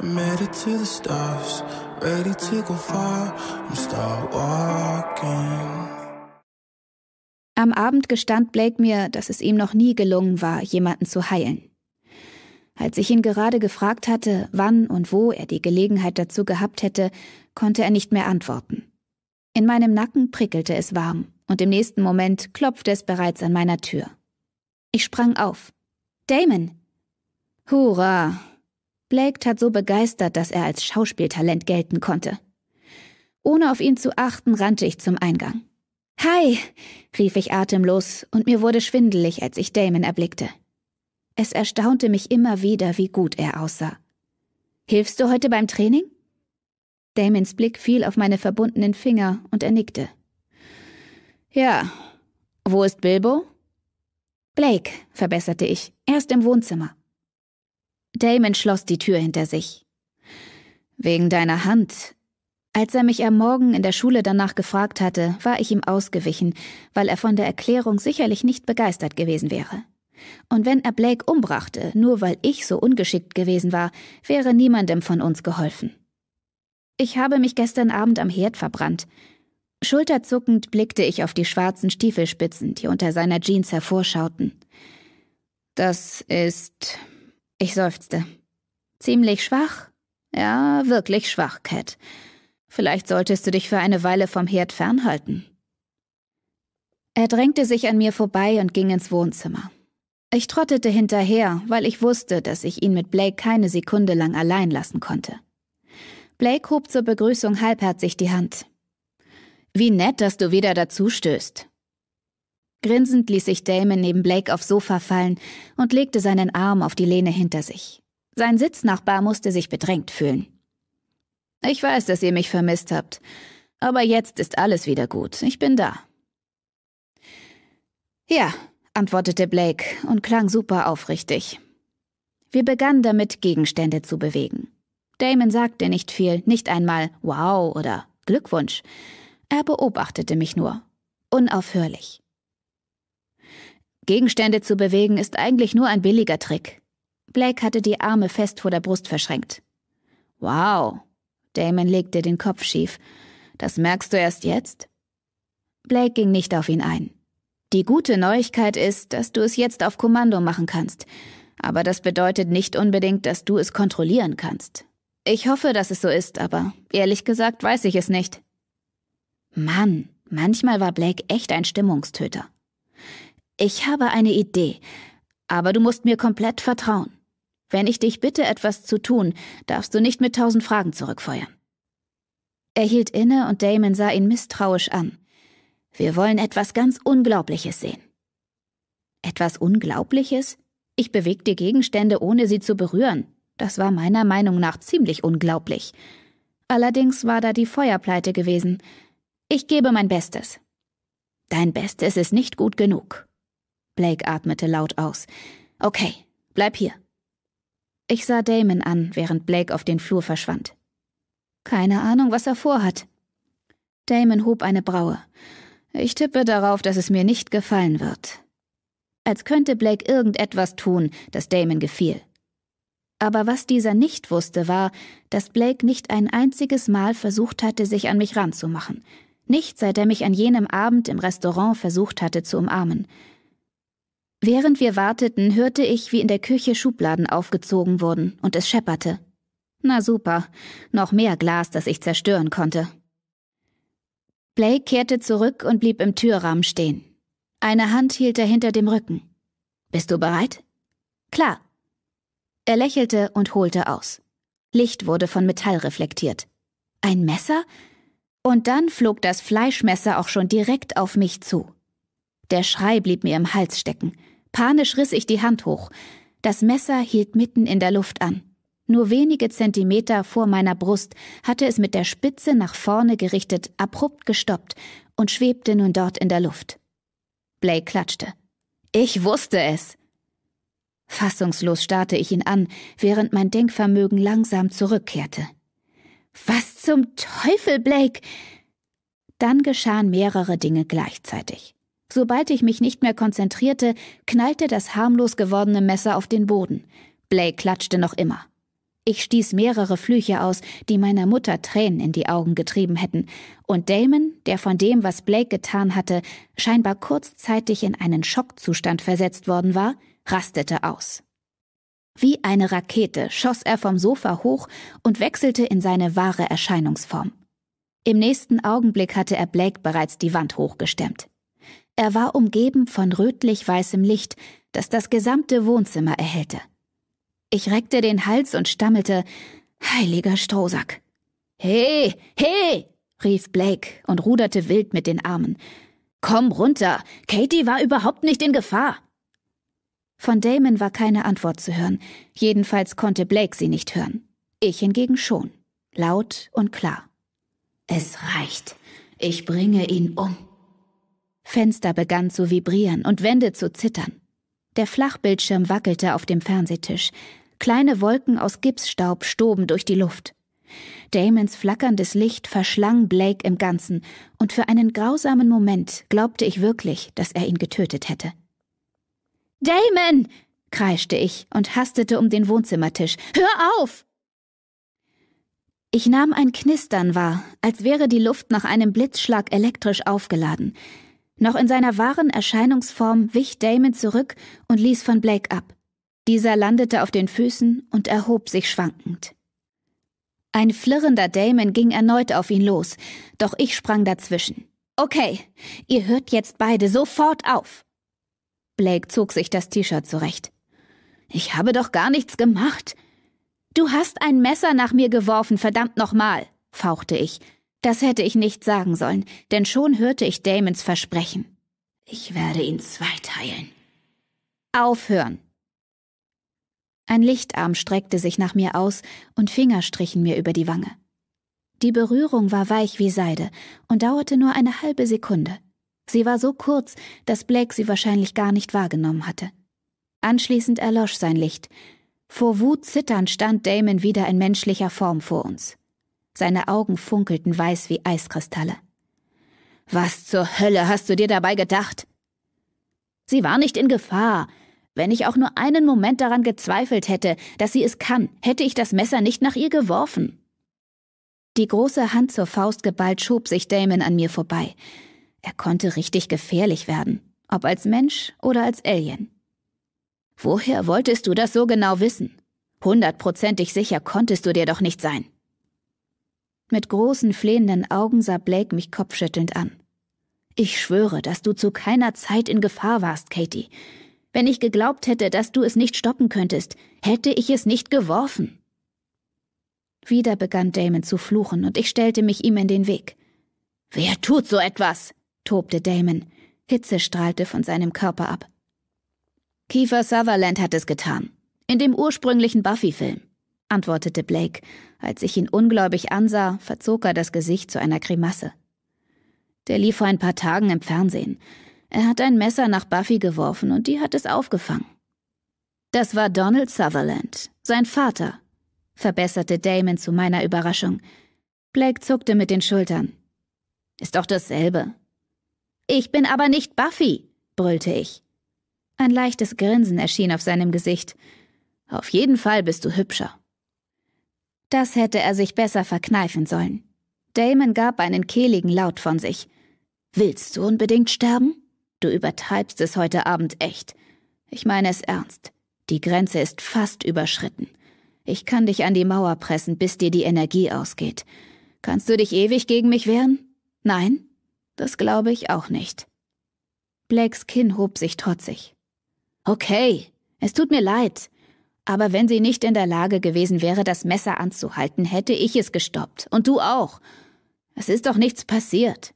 I'm headed to the stars, ready to go far. I'm start walking. Am Abend gestand Blake mir, dass es ihm noch nie gelungen war, jemanden zu heilen. Als ich ihn gerade gefragt hatte, wann und wo er die Gelegenheit dazu gehabt hätte, konnte er nicht mehr antworten. In meinem Nacken prickelte es warm, und im nächsten Moment klopfte es bereits an meiner Tür. Ich sprang auf. Damon! Hurra! Blake tat so begeistert, dass er als Schauspieltalent gelten konnte. Ohne auf ihn zu achten, rannte ich zum Eingang. Hi, rief ich atemlos, und mir wurde schwindelig, als ich Damon erblickte. Es erstaunte mich immer wieder, wie gut er aussah. Hilfst du heute beim Training? Damons Blick fiel auf meine verbundenen Finger und er nickte. Ja. Wo ist Bilbo? Blake, verbesserte ich, er ist im Wohnzimmer. Damon schloss die Tür hinter sich. Wegen deiner Hand. Als er mich am Morgen in der Schule danach gefragt hatte, war ich ihm ausgewichen, weil er von der Erklärung sicherlich nicht begeistert gewesen wäre. Und wenn er Blake umbrachte, nur weil ich so ungeschickt gewesen war, wäre niemandem von uns geholfen. Ich habe mich gestern Abend am Herd verbrannt. Schulterzuckend blickte ich auf die schwarzen Stiefelspitzen, die unter seiner Jeans hervorschauten. Das ist ich seufzte. Ziemlich schwach? Ja, wirklich schwach, Cat. Vielleicht solltest du dich für eine Weile vom Herd fernhalten. Er drängte sich an mir vorbei und ging ins Wohnzimmer. Ich trottete hinterher, weil ich wusste, dass ich ihn mit Blake keine Sekunde lang allein lassen konnte. Blake hob zur Begrüßung halbherzig die Hand. Wie nett, dass du wieder dazustößt. Grinsend ließ sich Damon neben Blake aufs Sofa fallen und legte seinen Arm auf die Lehne hinter sich. Sein Sitznachbar musste sich bedrängt fühlen. Ich weiß, dass ihr mich vermisst habt, aber jetzt ist alles wieder gut. Ich bin da. Ja, antwortete Blake und klang super aufrichtig. Wir begannen damit, Gegenstände zu bewegen. Damon sagte nicht viel, nicht einmal Wow oder Glückwunsch. Er beobachtete mich nur. Unaufhörlich. Gegenstände zu bewegen ist eigentlich nur ein billiger Trick. Blake hatte die Arme fest vor der Brust verschränkt. Wow. Damon legte den Kopf schief. Das merkst du erst jetzt? Blake ging nicht auf ihn ein. Die gute Neuigkeit ist, dass du es jetzt auf Kommando machen kannst. Aber das bedeutet nicht unbedingt, dass du es kontrollieren kannst. Ich hoffe, dass es so ist, aber ehrlich gesagt weiß ich es nicht. Mann, manchmal war Blake echt ein Stimmungstöter. Ich habe eine Idee, aber du musst mir komplett vertrauen. Wenn ich dich bitte, etwas zu tun, darfst du nicht mit tausend Fragen zurückfeuern. Er hielt inne und Damon sah ihn misstrauisch an. Wir wollen etwas ganz Unglaubliches sehen. Etwas Unglaubliches? Ich bewegte Gegenstände, ohne sie zu berühren. Das war meiner Meinung nach ziemlich unglaublich. Allerdings war da die Feuerpleite gewesen. Ich gebe mein Bestes. Dein Bestes ist nicht gut genug. Blake atmete laut aus. Okay, bleib hier. Ich sah Damon an, während Blake auf den Flur verschwand. Keine Ahnung, was er vorhat. Damon hob eine Braue. Ich tippe darauf, dass es mir nicht gefallen wird. Als könnte Blake irgendetwas tun, das Damon gefiel. Aber was dieser nicht wusste, war, dass Blake nicht ein einziges Mal versucht hatte, sich an mich ranzumachen. Nicht seit er mich an jenem Abend im Restaurant versucht hatte zu umarmen. Während wir warteten, hörte ich, wie in der Küche Schubladen aufgezogen wurden und es schepperte. Na super, noch mehr Glas, das ich zerstören konnte. Blake kehrte zurück und blieb im Türrahmen stehen. Eine Hand hielt er hinter dem Rücken. Bist du bereit? Klar. Er lächelte und holte aus. Licht wurde von Metall reflektiert. Ein Messer? Und dann flog das Fleischmesser auch schon direkt auf mich zu. Der Schrei blieb mir im Hals stecken. Panisch riss ich die Hand hoch. Das Messer hielt mitten in der Luft an. Nur wenige Zentimeter vor meiner Brust hatte es mit der Spitze nach vorne gerichtet abrupt gestoppt und schwebte nun dort in der Luft. Blake klatschte. Ich wusste es! Fassungslos starrte ich ihn an, während mein Denkvermögen langsam zurückkehrte. Was zum Teufel, Blake? Dann geschahen mehrere Dinge gleichzeitig. Sobald ich mich nicht mehr konzentrierte, knallte das harmlos gewordene Messer auf den Boden. Blake klatschte noch immer. Ich stieß mehrere Flüche aus, die meiner Mutter Tränen in die Augen getrieben hätten, und Damon, der von dem, was Blake getan hatte, scheinbar kurzzeitig in einen Schockzustand versetzt worden war, rastete aus. Wie eine Rakete schoss er vom Sofa hoch und wechselte in seine wahre Erscheinungsform. Im nächsten Augenblick hatte er Blake bereits die Wand hochgestemmt. Er war umgeben von rötlich-weißem Licht, das das gesamte Wohnzimmer erhellte. Ich reckte den Hals und stammelte, Heiliger Strohsack. He, he, rief Blake und ruderte wild mit den Armen. Komm runter, Katie war überhaupt nicht in Gefahr. Von Damon war keine Antwort zu hören, jedenfalls konnte Blake sie nicht hören. Ich hingegen schon, laut und klar. Es reicht, ich bringe ihn um. Fenster begann zu vibrieren und Wände zu zittern. Der Flachbildschirm wackelte auf dem Fernsehtisch. Kleine Wolken aus Gipsstaub stoben durch die Luft. Damons flackerndes Licht verschlang Blake im Ganzen, und für einen grausamen Moment glaubte ich wirklich, dass er ihn getötet hätte. Damon! kreischte ich und hastete um den Wohnzimmertisch. Hör auf! Ich nahm ein Knistern wahr, als wäre die Luft nach einem Blitzschlag elektrisch aufgeladen. Noch in seiner wahren Erscheinungsform wich Damon zurück und ließ von Blake ab. Dieser landete auf den Füßen und erhob sich schwankend. Ein flirrender Damon ging erneut auf ihn los, doch ich sprang dazwischen. Okay, ihr hört jetzt beide sofort auf. Blake zog sich das T-Shirt zurecht. Ich habe doch gar nichts gemacht. Du hast ein Messer nach mir geworfen, verdammt nochmal, fauchte ich, das hätte ich nicht sagen sollen, denn schon hörte ich Damons Versprechen. Ich werde ihn zweiteilen. Aufhören! Ein Lichtarm streckte sich nach mir aus und Finger strichen mir über die Wange. Die Berührung war weich wie Seide und dauerte nur eine halbe Sekunde. Sie war so kurz, dass Blake sie wahrscheinlich gar nicht wahrgenommen hatte. Anschließend erlosch sein Licht. Vor Wut zitternd stand Damon wieder in menschlicher Form vor uns. Seine Augen funkelten weiß wie Eiskristalle. Was zur Hölle hast du dir dabei gedacht? Sie war nicht in Gefahr. Wenn ich auch nur einen Moment daran gezweifelt hätte, dass sie es kann, hätte ich das Messer nicht nach ihr geworfen. Die große Hand zur Faust geballt schob sich Damon an mir vorbei. Er konnte richtig gefährlich werden, ob als Mensch oder als Alien. Woher wolltest du das so genau wissen? Hundertprozentig sicher konntest du dir doch nicht sein. Mit großen flehenden Augen sah Blake mich kopfschüttelnd an. Ich schwöre, dass du zu keiner Zeit in Gefahr warst, Katie. Wenn ich geglaubt hätte, dass du es nicht stoppen könntest, hätte ich es nicht geworfen. Wieder begann Damon zu fluchen und ich stellte mich ihm in den Weg. Wer tut so etwas? tobte Damon. Hitze strahlte von seinem Körper ab. Kiefer Sutherland hat es getan. In dem ursprünglichen Buffy-Film antwortete Blake. Als ich ihn ungläubig ansah, verzog er das Gesicht zu einer Grimasse. Der lief vor ein paar Tagen im Fernsehen. Er hat ein Messer nach Buffy geworfen und die hat es aufgefangen. Das war Donald Sutherland, sein Vater, verbesserte Damon zu meiner Überraschung. Blake zuckte mit den Schultern. Ist doch dasselbe. Ich bin aber nicht Buffy, brüllte ich. Ein leichtes Grinsen erschien auf seinem Gesicht. Auf jeden Fall bist du hübscher. Das hätte er sich besser verkneifen sollen. Damon gab einen kehligen Laut von sich. Willst du unbedingt sterben? Du übertreibst es heute Abend echt. Ich meine es ernst. Die Grenze ist fast überschritten. Ich kann dich an die Mauer pressen, bis dir die Energie ausgeht. Kannst du dich ewig gegen mich wehren? Nein? Das glaube ich auch nicht. Blakes Kinn hob sich trotzig. Okay, es tut mir leid. Aber wenn sie nicht in der Lage gewesen wäre, das Messer anzuhalten, hätte ich es gestoppt. Und du auch. Es ist doch nichts passiert.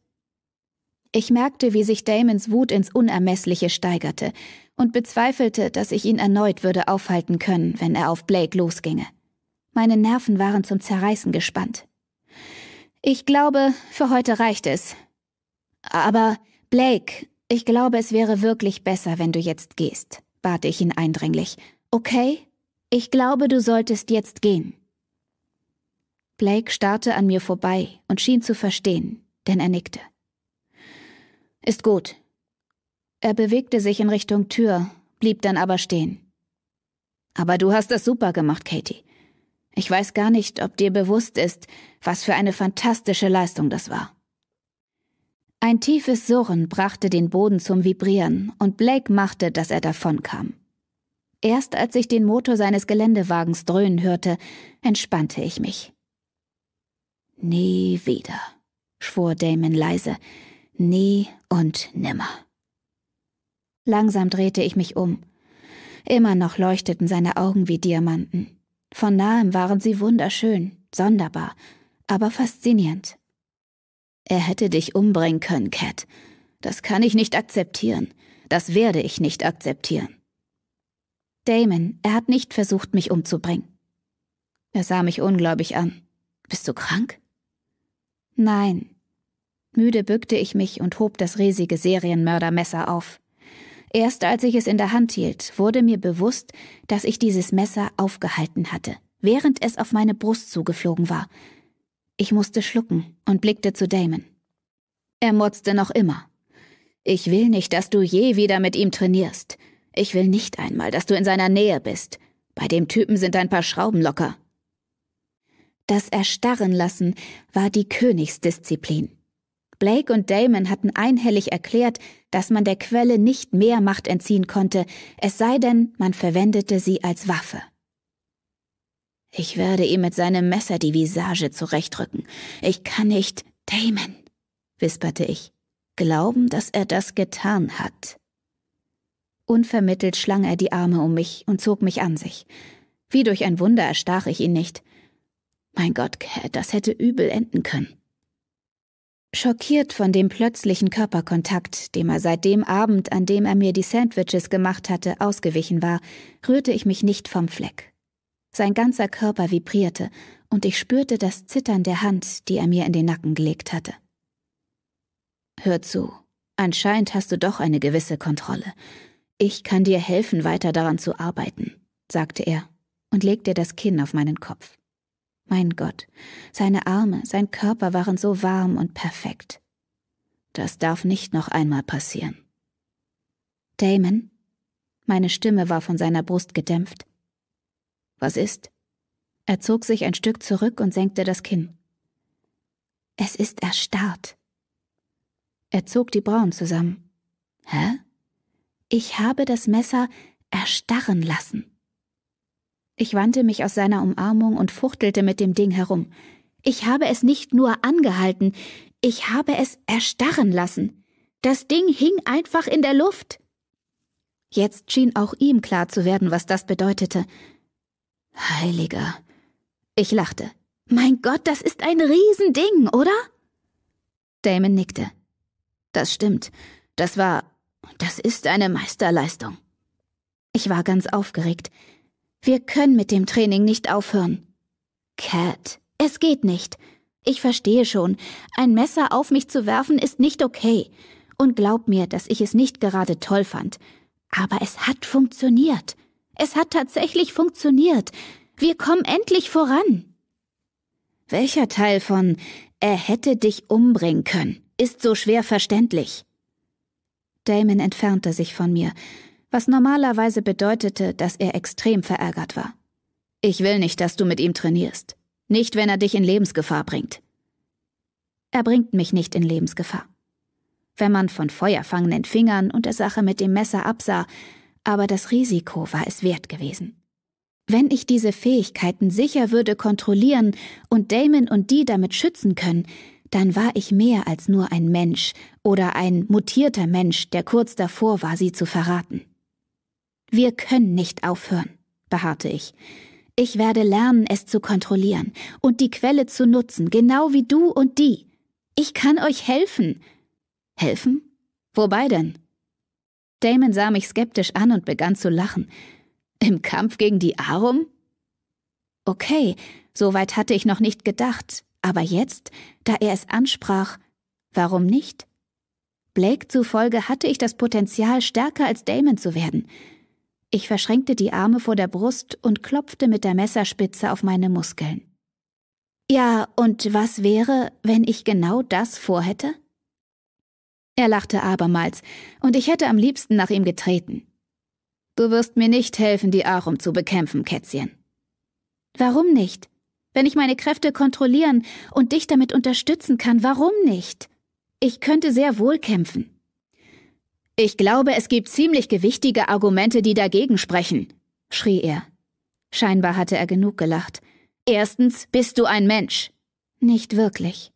Ich merkte, wie sich Damons Wut ins Unermessliche steigerte und bezweifelte, dass ich ihn erneut würde aufhalten können, wenn er auf Blake losginge. Meine Nerven waren zum Zerreißen gespannt. Ich glaube, für heute reicht es. Aber, Blake, ich glaube, es wäre wirklich besser, wenn du jetzt gehst, bat ich ihn eindringlich. Okay? Ich glaube, du solltest jetzt gehen. Blake starrte an mir vorbei und schien zu verstehen, denn er nickte. Ist gut. Er bewegte sich in Richtung Tür, blieb dann aber stehen. Aber du hast das super gemacht, Katie. Ich weiß gar nicht, ob dir bewusst ist, was für eine fantastische Leistung das war. Ein tiefes Surren brachte den Boden zum Vibrieren und Blake machte, dass er davonkam. Erst als ich den Motor seines Geländewagens dröhnen hörte, entspannte ich mich. Nie wieder, schwor Damon leise, nie und nimmer. Langsam drehte ich mich um. Immer noch leuchteten seine Augen wie Diamanten. Von nahem waren sie wunderschön, sonderbar, aber faszinierend. Er hätte dich umbringen können, Cat. Das kann ich nicht akzeptieren. Das werde ich nicht akzeptieren. Damon, er hat nicht versucht, mich umzubringen. Er sah mich ungläubig an. Bist du krank? Nein. Müde bückte ich mich und hob das riesige Serienmördermesser auf. Erst als ich es in der Hand hielt, wurde mir bewusst, dass ich dieses Messer aufgehalten hatte, während es auf meine Brust zugeflogen war. Ich musste schlucken und blickte zu Damon. Er mutzte noch immer. Ich will nicht, dass du je wieder mit ihm trainierst. Ich will nicht einmal, dass du in seiner Nähe bist. Bei dem Typen sind ein paar Schrauben locker. Das Erstarren lassen war die Königsdisziplin. Blake und Damon hatten einhellig erklärt, dass man der Quelle nicht mehr Macht entziehen konnte, es sei denn, man verwendete sie als Waffe. Ich werde ihm mit seinem Messer die Visage zurechtrücken. Ich kann nicht, Damon, wisperte ich, glauben, dass er das getan hat. Unvermittelt schlang er die Arme um mich und zog mich an sich. Wie durch ein Wunder erstach ich ihn nicht. Mein Gott, Cat, das hätte übel enden können. Schockiert von dem plötzlichen Körperkontakt, dem er seit dem Abend, an dem er mir die Sandwiches gemacht hatte, ausgewichen war, rührte ich mich nicht vom Fleck. Sein ganzer Körper vibrierte, und ich spürte das Zittern der Hand, die er mir in den Nacken gelegt hatte. Hör zu, anscheinend hast du doch eine gewisse Kontrolle. Ich kann dir helfen, weiter daran zu arbeiten, sagte er und legte das Kinn auf meinen Kopf. Mein Gott, seine Arme, sein Körper waren so warm und perfekt. Das darf nicht noch einmal passieren. Damon? Meine Stimme war von seiner Brust gedämpft. Was ist? Er zog sich ein Stück zurück und senkte das Kinn. Es ist erstarrt. Er zog die Brauen zusammen. Hä? Ich habe das Messer erstarren lassen. Ich wandte mich aus seiner Umarmung und fuchtelte mit dem Ding herum. Ich habe es nicht nur angehalten, ich habe es erstarren lassen. Das Ding hing einfach in der Luft. Jetzt schien auch ihm klar zu werden, was das bedeutete. Heiliger. Ich lachte. Mein Gott, das ist ein Riesending, oder? Damon nickte. Das stimmt. Das war das ist eine Meisterleistung. Ich war ganz aufgeregt. Wir können mit dem Training nicht aufhören. Cat, es geht nicht. Ich verstehe schon, ein Messer auf mich zu werfen ist nicht okay. Und glaub mir, dass ich es nicht gerade toll fand. Aber es hat funktioniert. Es hat tatsächlich funktioniert. Wir kommen endlich voran. Welcher Teil von er hätte dich umbringen können ist so schwer verständlich? Damon entfernte sich von mir, was normalerweise bedeutete, dass er extrem verärgert war. Ich will nicht, dass du mit ihm trainierst. Nicht, wenn er dich in Lebensgefahr bringt. Er bringt mich nicht in Lebensgefahr. Wenn man von feuerfangenden Fingern und der Sache mit dem Messer absah, aber das Risiko war es wert gewesen. Wenn ich diese Fähigkeiten sicher würde kontrollieren und Damon und die damit schützen können, dann war ich mehr als nur ein Mensch oder ein mutierter Mensch, der kurz davor war, sie zu verraten. Wir können nicht aufhören, beharrte ich. Ich werde lernen, es zu kontrollieren und die Quelle zu nutzen, genau wie du und die. Ich kann euch helfen. Helfen? Wobei denn? Damon sah mich skeptisch an und begann zu lachen. Im Kampf gegen die Arum? Okay, soweit hatte ich noch nicht gedacht, aber jetzt, da er es ansprach, warum nicht? Blake zufolge hatte ich das Potenzial, stärker als Damon zu werden. Ich verschränkte die Arme vor der Brust und klopfte mit der Messerspitze auf meine Muskeln. Ja, und was wäre, wenn ich genau das vorhätte? Er lachte abermals, und ich hätte am liebsten nach ihm getreten. Du wirst mir nicht helfen, die Arum zu bekämpfen, Kätzchen. Warum nicht? Wenn ich meine Kräfte kontrollieren und dich damit unterstützen kann, warum nicht? Ich könnte sehr wohl kämpfen. Ich glaube, es gibt ziemlich gewichtige Argumente, die dagegen sprechen, schrie er. Scheinbar hatte er genug gelacht. Erstens bist du ein Mensch. Nicht wirklich.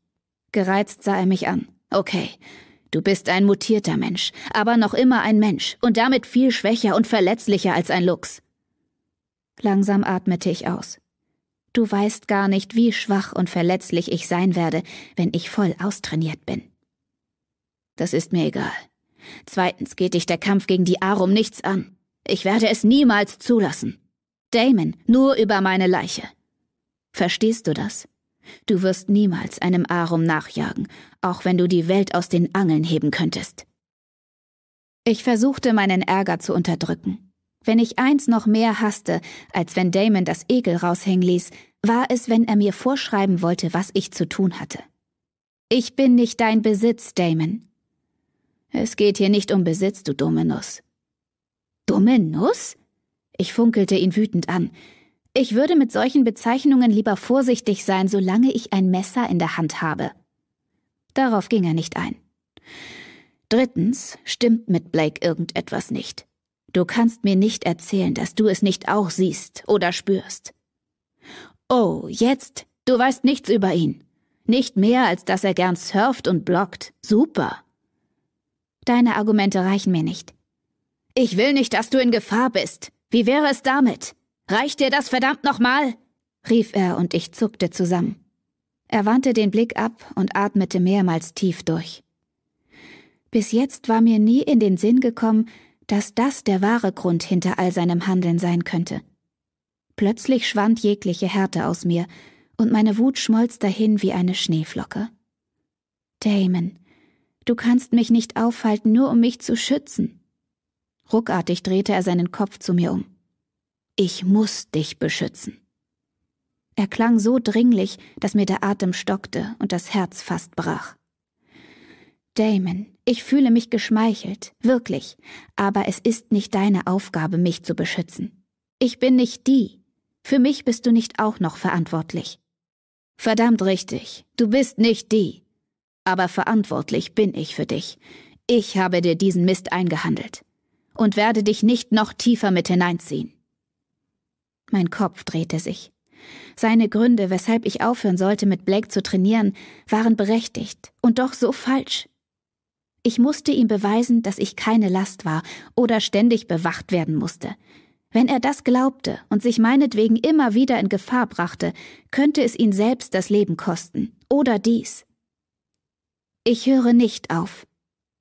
Gereizt sah er mich an. Okay, du bist ein mutierter Mensch, aber noch immer ein Mensch und damit viel schwächer und verletzlicher als ein Luchs. Langsam atmete ich aus. Du weißt gar nicht, wie schwach und verletzlich ich sein werde, wenn ich voll austrainiert bin. Das ist mir egal. Zweitens geht dich der Kampf gegen die Arum nichts an. Ich werde es niemals zulassen. Damon, nur über meine Leiche. Verstehst du das? Du wirst niemals einem Arum nachjagen, auch wenn du die Welt aus den Angeln heben könntest. Ich versuchte meinen Ärger zu unterdrücken. Wenn ich eins noch mehr hasste, als wenn Damon das Ekel raushängen ließ, war es, wenn er mir vorschreiben wollte, was ich zu tun hatte. Ich bin nicht dein Besitz, Damon. Es geht hier nicht um Besitz, du dumme Nuss. Dumme Nuss? Ich funkelte ihn wütend an. Ich würde mit solchen Bezeichnungen lieber vorsichtig sein, solange ich ein Messer in der Hand habe. Darauf ging er nicht ein. Drittens stimmt mit Blake irgendetwas nicht. Du kannst mir nicht erzählen, dass du es nicht auch siehst oder spürst. Oh, jetzt? Du weißt nichts über ihn. Nicht mehr, als dass er gern surft und blockt. Super. Deine Argumente reichen mir nicht. Ich will nicht, dass du in Gefahr bist. Wie wäre es damit? Reicht dir das verdammt nochmal? rief er und ich zuckte zusammen. Er wandte den Blick ab und atmete mehrmals tief durch. Bis jetzt war mir nie in den Sinn gekommen, dass das der wahre Grund hinter all seinem Handeln sein könnte. Plötzlich schwand jegliche Härte aus mir, und meine Wut schmolz dahin wie eine Schneeflocke. Damon, du kannst mich nicht aufhalten, nur um mich zu schützen. Ruckartig drehte er seinen Kopf zu mir um. Ich muss dich beschützen. Er klang so dringlich, dass mir der Atem stockte und das Herz fast brach. Damon, ich fühle mich geschmeichelt, wirklich, aber es ist nicht deine Aufgabe, mich zu beschützen. Ich bin nicht die. Für mich bist du nicht auch noch verantwortlich. Verdammt richtig, du bist nicht die. Aber verantwortlich bin ich für dich. Ich habe dir diesen Mist eingehandelt und werde dich nicht noch tiefer mit hineinziehen. Mein Kopf drehte sich. Seine Gründe, weshalb ich aufhören sollte, mit Blake zu trainieren, waren berechtigt und doch so falsch. Ich musste ihm beweisen, dass ich keine Last war oder ständig bewacht werden musste. Wenn er das glaubte und sich meinetwegen immer wieder in Gefahr brachte, könnte es ihn selbst das Leben kosten oder dies. Ich höre nicht auf,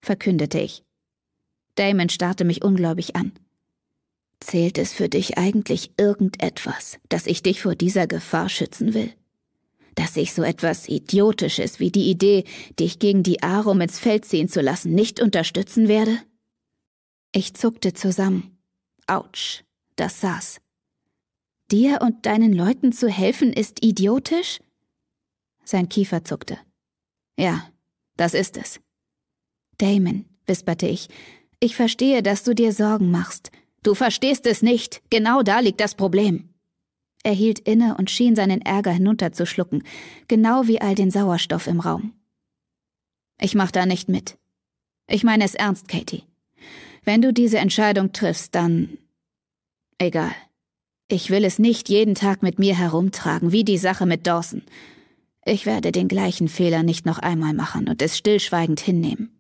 verkündete ich. Damon starrte mich ungläubig an. Zählt es für dich eigentlich irgendetwas, dass ich dich vor dieser Gefahr schützen will? dass ich so etwas Idiotisches wie die Idee, dich gegen die Arum ins Feld ziehen zu lassen, nicht unterstützen werde? Ich zuckte zusammen. Autsch, das saß. Dir und deinen Leuten zu helfen ist idiotisch? Sein Kiefer zuckte. Ja, das ist es. Damon, wisperte ich, ich verstehe, dass du dir Sorgen machst. Du verstehst es nicht. Genau da liegt das Problem. Er hielt inne und schien seinen Ärger hinunterzuschlucken, genau wie all den Sauerstoff im Raum. Ich mach da nicht mit. Ich meine es ernst, Katie. Wenn du diese Entscheidung triffst, dann. Egal. Ich will es nicht jeden Tag mit mir herumtragen, wie die Sache mit Dawson. Ich werde den gleichen Fehler nicht noch einmal machen und es stillschweigend hinnehmen.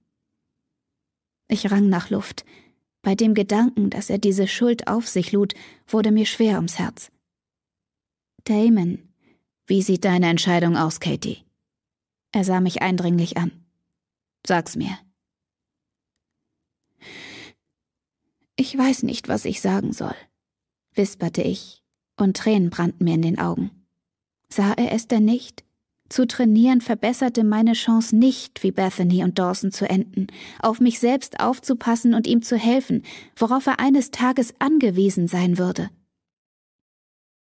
Ich rang nach Luft. Bei dem Gedanken, dass er diese Schuld auf sich lud, wurde mir schwer ums Herz. Damon, wie sieht deine Entscheidung aus, Katie? Er sah mich eindringlich an. Sag's mir. Ich weiß nicht, was ich sagen soll, wisperte ich, und Tränen brannten mir in den Augen. Sah er es denn nicht? Zu trainieren verbesserte meine Chance nicht, wie Bethany und Dawson zu enden, auf mich selbst aufzupassen und ihm zu helfen, worauf er eines Tages angewiesen sein würde.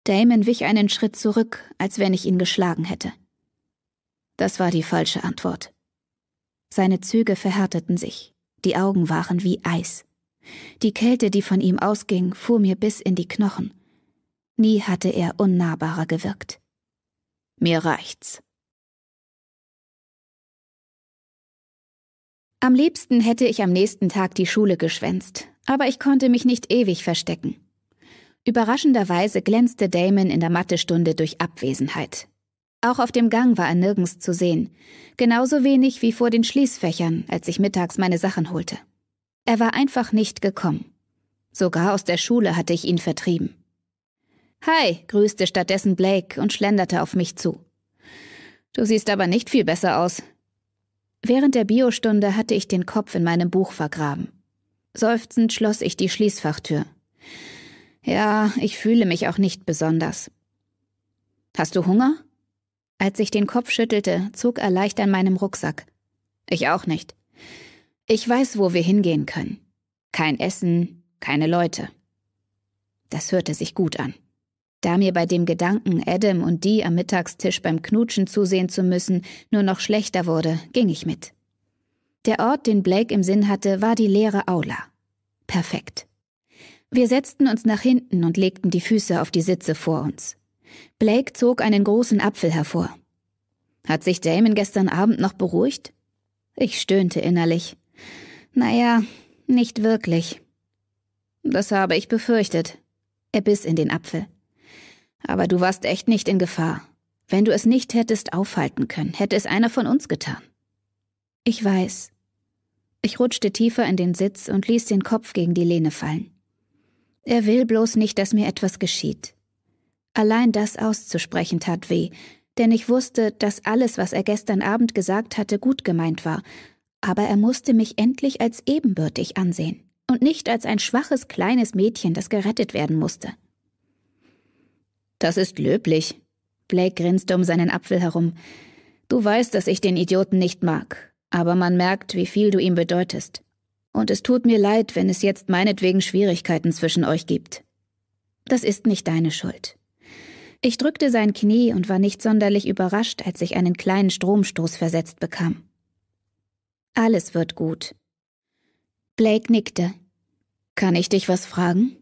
Damon wich einen Schritt zurück, als wenn ich ihn geschlagen hätte. Das war die falsche Antwort. Seine Züge verhärteten sich, die Augen waren wie Eis. Die Kälte, die von ihm ausging, fuhr mir bis in die Knochen. Nie hatte er unnahbarer gewirkt. Mir reicht's. Am liebsten hätte ich am nächsten Tag die Schule geschwänzt, aber ich konnte mich nicht ewig verstecken. Überraschenderweise glänzte Damon in der Mathestunde durch Abwesenheit. Auch auf dem Gang war er nirgends zu sehen, genauso wenig wie vor den Schließfächern, als ich mittags meine Sachen holte. Er war einfach nicht gekommen. Sogar aus der Schule hatte ich ihn vertrieben. Hi, grüßte stattdessen Blake und schlenderte auf mich zu. Du siehst aber nicht viel besser aus. Während der Biostunde hatte ich den Kopf in meinem Buch vergraben. Seufzend schloss ich die Schließfachtür. Ja, ich fühle mich auch nicht besonders. Hast du Hunger? Als ich den Kopf schüttelte, zog er leicht an meinem Rucksack. Ich auch nicht. Ich weiß, wo wir hingehen können. Kein Essen, keine Leute. Das hörte sich gut an. Da mir bei dem Gedanken, Adam und die am Mittagstisch beim Knutschen zusehen zu müssen, nur noch schlechter wurde, ging ich mit. Der Ort, den Blake im Sinn hatte, war die leere Aula. Perfekt. Wir setzten uns nach hinten und legten die Füße auf die Sitze vor uns. Blake zog einen großen Apfel hervor. Hat sich Damon gestern Abend noch beruhigt? Ich stöhnte innerlich. Naja, nicht wirklich. Das habe ich befürchtet. Er biss in den Apfel. Aber du warst echt nicht in Gefahr. Wenn du es nicht hättest aufhalten können, hätte es einer von uns getan. Ich weiß. Ich rutschte tiefer in den Sitz und ließ den Kopf gegen die Lehne fallen. Er will bloß nicht, dass mir etwas geschieht. Allein das auszusprechen tat weh, denn ich wusste, dass alles, was er gestern Abend gesagt hatte, gut gemeint war, aber er musste mich endlich als ebenbürtig ansehen und nicht als ein schwaches kleines Mädchen, das gerettet werden musste. Das ist löblich. Blake grinste um seinen Apfel herum. Du weißt, dass ich den Idioten nicht mag, aber man merkt, wie viel du ihm bedeutest. Und es tut mir leid, wenn es jetzt meinetwegen Schwierigkeiten zwischen euch gibt. Das ist nicht deine Schuld. Ich drückte sein Knie und war nicht sonderlich überrascht, als ich einen kleinen Stromstoß versetzt bekam. Alles wird gut. Blake nickte. Kann ich dich was fragen?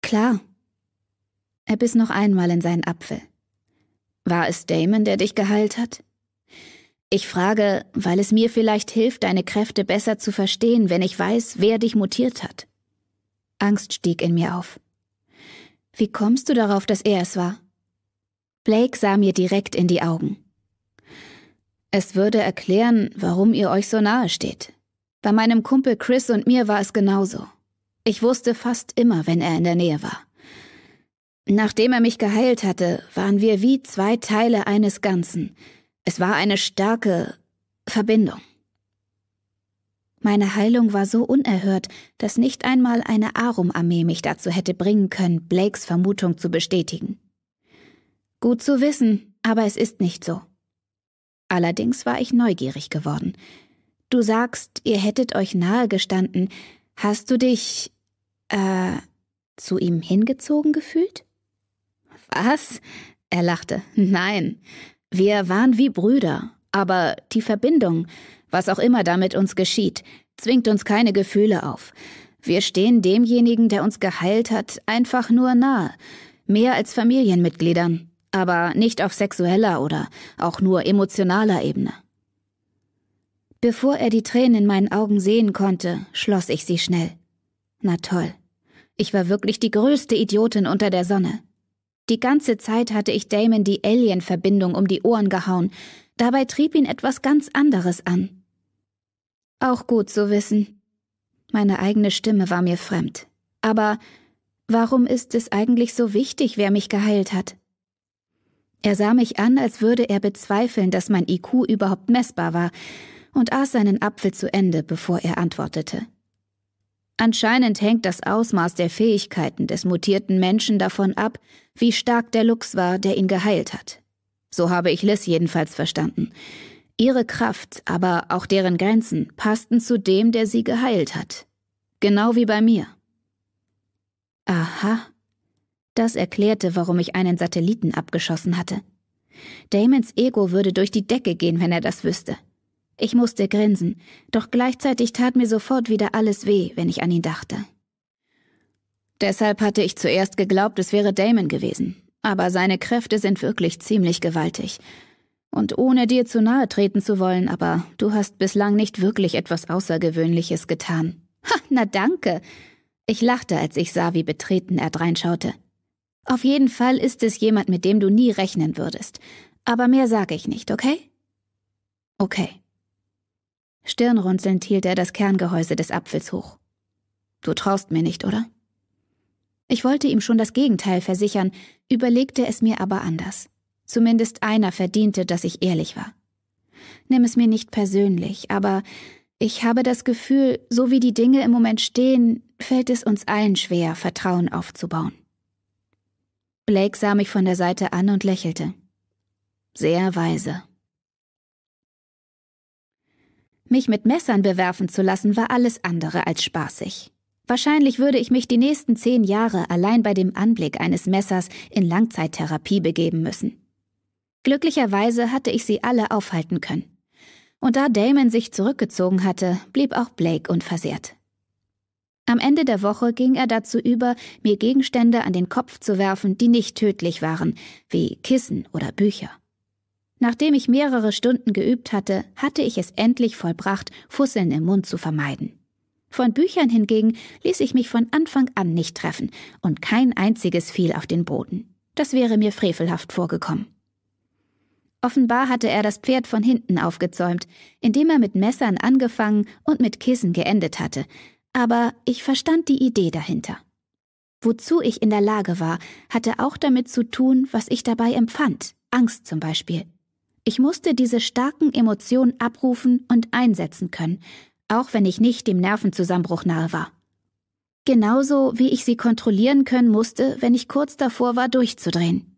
Klar. Er biss noch einmal in seinen Apfel. War es Damon, der dich geheilt hat? Ich frage, weil es mir vielleicht hilft, deine Kräfte besser zu verstehen, wenn ich weiß, wer dich mutiert hat. Angst stieg in mir auf. Wie kommst du darauf, dass er es war? Blake sah mir direkt in die Augen. Es würde erklären, warum ihr euch so nahe steht. Bei meinem Kumpel Chris und mir war es genauso. Ich wusste fast immer, wenn er in der Nähe war. Nachdem er mich geheilt hatte, waren wir wie zwei Teile eines Ganzen – es war eine starke Verbindung. Meine Heilung war so unerhört, dass nicht einmal eine Arum-Armee mich dazu hätte bringen können, Blakes Vermutung zu bestätigen. Gut zu wissen, aber es ist nicht so. Allerdings war ich neugierig geworden. Du sagst, ihr hättet euch nahe gestanden. Hast du dich, äh, zu ihm hingezogen gefühlt? Was? Er lachte. Nein. Wir waren wie Brüder, aber die Verbindung, was auch immer damit uns geschieht, zwingt uns keine Gefühle auf. Wir stehen demjenigen, der uns geheilt hat, einfach nur nahe, mehr als Familienmitgliedern, aber nicht auf sexueller oder auch nur emotionaler Ebene. Bevor er die Tränen in meinen Augen sehen konnte, schloss ich sie schnell. Na toll. Ich war wirklich die größte Idiotin unter der Sonne. Die ganze Zeit hatte ich Damon die Alien-Verbindung um die Ohren gehauen. Dabei trieb ihn etwas ganz anderes an. Auch gut zu wissen. Meine eigene Stimme war mir fremd. Aber warum ist es eigentlich so wichtig, wer mich geheilt hat? Er sah mich an, als würde er bezweifeln, dass mein IQ überhaupt messbar war, und aß seinen Apfel zu Ende, bevor er antwortete. Anscheinend hängt das Ausmaß der Fähigkeiten des mutierten Menschen davon ab, wie stark der Lux war, der ihn geheilt hat. So habe ich Liz jedenfalls verstanden. Ihre Kraft, aber auch deren Grenzen passten zu dem, der sie geheilt hat. Genau wie bei mir. Aha. Das erklärte, warum ich einen Satelliten abgeschossen hatte. Damons Ego würde durch die Decke gehen, wenn er das wüsste. Ich musste grinsen, doch gleichzeitig tat mir sofort wieder alles weh, wenn ich an ihn dachte. Deshalb hatte ich zuerst geglaubt, es wäre Damon gewesen, aber seine Kräfte sind wirklich ziemlich gewaltig. Und ohne dir zu nahe treten zu wollen, aber du hast bislang nicht wirklich etwas Außergewöhnliches getan. Ha, na danke. Ich lachte, als ich sah, wie betreten er dreinschaute. Auf jeden Fall ist es jemand, mit dem du nie rechnen würdest. Aber mehr sage ich nicht, okay? Okay. Stirnrunzelnd hielt er das Kerngehäuse des Apfels hoch. Du traust mir nicht, oder? Ich wollte ihm schon das Gegenteil versichern, überlegte es mir aber anders. Zumindest einer verdiente, dass ich ehrlich war. Nimm es mir nicht persönlich, aber ich habe das Gefühl, so wie die Dinge im Moment stehen, fällt es uns allen schwer, Vertrauen aufzubauen. Blake sah mich von der Seite an und lächelte. Sehr weise. Mich mit Messern bewerfen zu lassen, war alles andere als spaßig. Wahrscheinlich würde ich mich die nächsten zehn Jahre allein bei dem Anblick eines Messers in Langzeittherapie begeben müssen. Glücklicherweise hatte ich sie alle aufhalten können. Und da Damon sich zurückgezogen hatte, blieb auch Blake unversehrt. Am Ende der Woche ging er dazu über, mir Gegenstände an den Kopf zu werfen, die nicht tödlich waren, wie Kissen oder Bücher. Nachdem ich mehrere Stunden geübt hatte, hatte ich es endlich vollbracht, Fusseln im Mund zu vermeiden. Von Büchern hingegen ließ ich mich von Anfang an nicht treffen, und kein einziges fiel auf den Boden. Das wäre mir frevelhaft vorgekommen. Offenbar hatte er das Pferd von hinten aufgezäumt, indem er mit Messern angefangen und mit Kissen geendet hatte, aber ich verstand die Idee dahinter. Wozu ich in der Lage war, hatte auch damit zu tun, was ich dabei empfand, Angst zum Beispiel. Ich musste diese starken Emotionen abrufen und einsetzen können, auch wenn ich nicht dem Nervenzusammenbruch nahe war. Genauso wie ich sie kontrollieren können musste, wenn ich kurz davor war, durchzudrehen.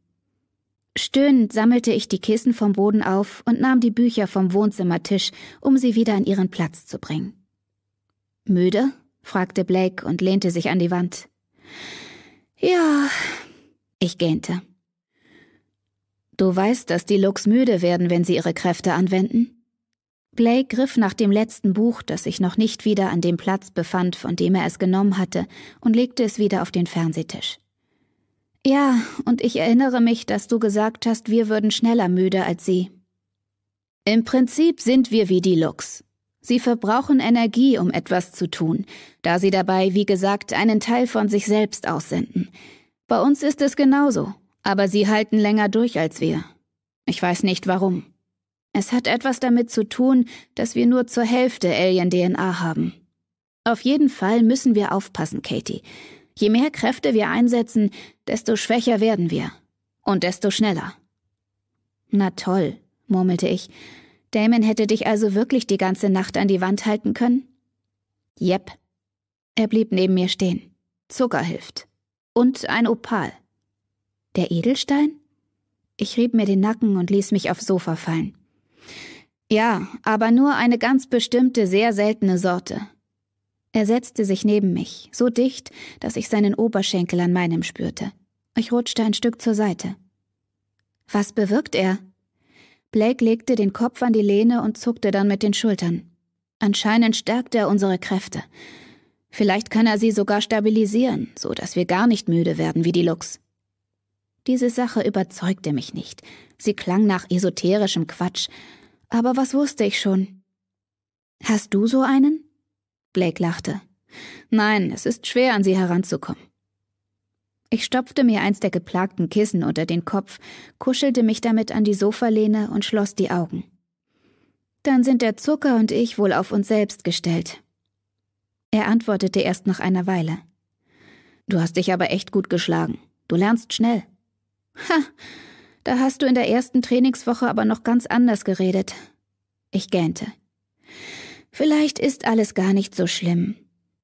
Stöhnend sammelte ich die Kissen vom Boden auf und nahm die Bücher vom Wohnzimmertisch, um sie wieder an ihren Platz zu bringen. Müde? fragte Blake und lehnte sich an die Wand. Ja, ich gähnte. Du weißt, dass die Lux müde werden, wenn sie ihre Kräfte anwenden? Blake griff nach dem letzten Buch, das sich noch nicht wieder an dem Platz befand, von dem er es genommen hatte, und legte es wieder auf den Fernsehtisch. Ja, und ich erinnere mich, dass du gesagt hast, wir würden schneller müde als sie. Im Prinzip sind wir wie die Lux. Sie verbrauchen Energie, um etwas zu tun, da sie dabei, wie gesagt, einen Teil von sich selbst aussenden. Bei uns ist es genauso. Aber sie halten länger durch als wir. Ich weiß nicht warum. Es hat etwas damit zu tun, dass wir nur zur Hälfte Alien-DNA haben. Auf jeden Fall müssen wir aufpassen, Katie. Je mehr Kräfte wir einsetzen, desto schwächer werden wir. Und desto schneller. Na toll, murmelte ich. Damon hätte dich also wirklich die ganze Nacht an die Wand halten können? Jep. Er blieb neben mir stehen. Zucker hilft. Und ein Opal. Der Edelstein? Ich rieb mir den Nacken und ließ mich aufs Sofa fallen. Ja, aber nur eine ganz bestimmte, sehr seltene Sorte. Er setzte sich neben mich, so dicht, dass ich seinen Oberschenkel an meinem spürte. Ich rutschte ein Stück zur Seite. Was bewirkt er? Blake legte den Kopf an die Lehne und zuckte dann mit den Schultern. Anscheinend stärkt er unsere Kräfte. Vielleicht kann er sie sogar stabilisieren, so dass wir gar nicht müde werden wie die Luchs. Diese Sache überzeugte mich nicht. Sie klang nach esoterischem Quatsch. Aber was wusste ich schon? Hast du so einen? Blake lachte. Nein, es ist schwer, an sie heranzukommen. Ich stopfte mir eins der geplagten Kissen unter den Kopf, kuschelte mich damit an die Sofalehne und schloss die Augen. Dann sind der Zucker und ich wohl auf uns selbst gestellt. Er antwortete erst nach einer Weile. Du hast dich aber echt gut geschlagen. Du lernst schnell. Ha, da hast du in der ersten Trainingswoche aber noch ganz anders geredet. Ich gähnte. Vielleicht ist alles gar nicht so schlimm.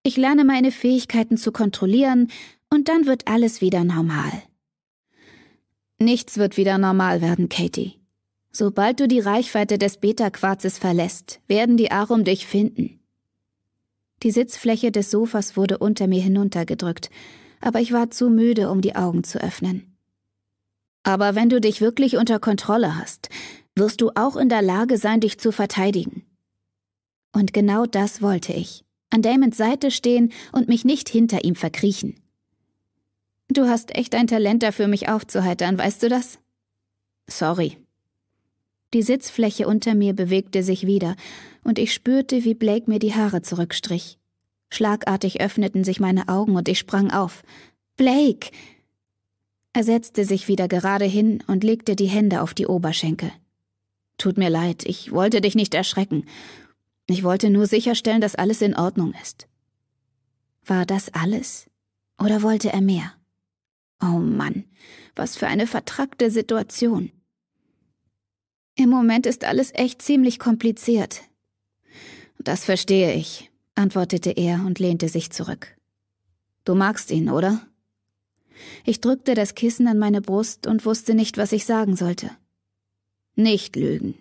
Ich lerne meine Fähigkeiten zu kontrollieren und dann wird alles wieder normal. Nichts wird wieder normal werden, Katie. Sobald du die Reichweite des Beta-Quarzes verlässt, werden die Arum dich finden. Die Sitzfläche des Sofas wurde unter mir hinuntergedrückt, aber ich war zu müde, um die Augen zu öffnen. Aber wenn du dich wirklich unter Kontrolle hast, wirst du auch in der Lage sein, dich zu verteidigen. Und genau das wollte ich. An Damons Seite stehen und mich nicht hinter ihm verkriechen. Du hast echt ein Talent dafür, mich aufzuheitern, weißt du das? Sorry. Die Sitzfläche unter mir bewegte sich wieder, und ich spürte, wie Blake mir die Haare zurückstrich. Schlagartig öffneten sich meine Augen und ich sprang auf. Blake! Er setzte sich wieder gerade hin und legte die Hände auf die Oberschenkel. Tut mir leid, ich wollte dich nicht erschrecken. Ich wollte nur sicherstellen, dass alles in Ordnung ist. War das alles? Oder wollte er mehr? Oh Mann, was für eine vertrackte Situation. Im Moment ist alles echt ziemlich kompliziert. Das verstehe ich, antwortete er und lehnte sich zurück. Du magst ihn, oder? Ich drückte das Kissen an meine Brust und wusste nicht, was ich sagen sollte. Nicht lügen.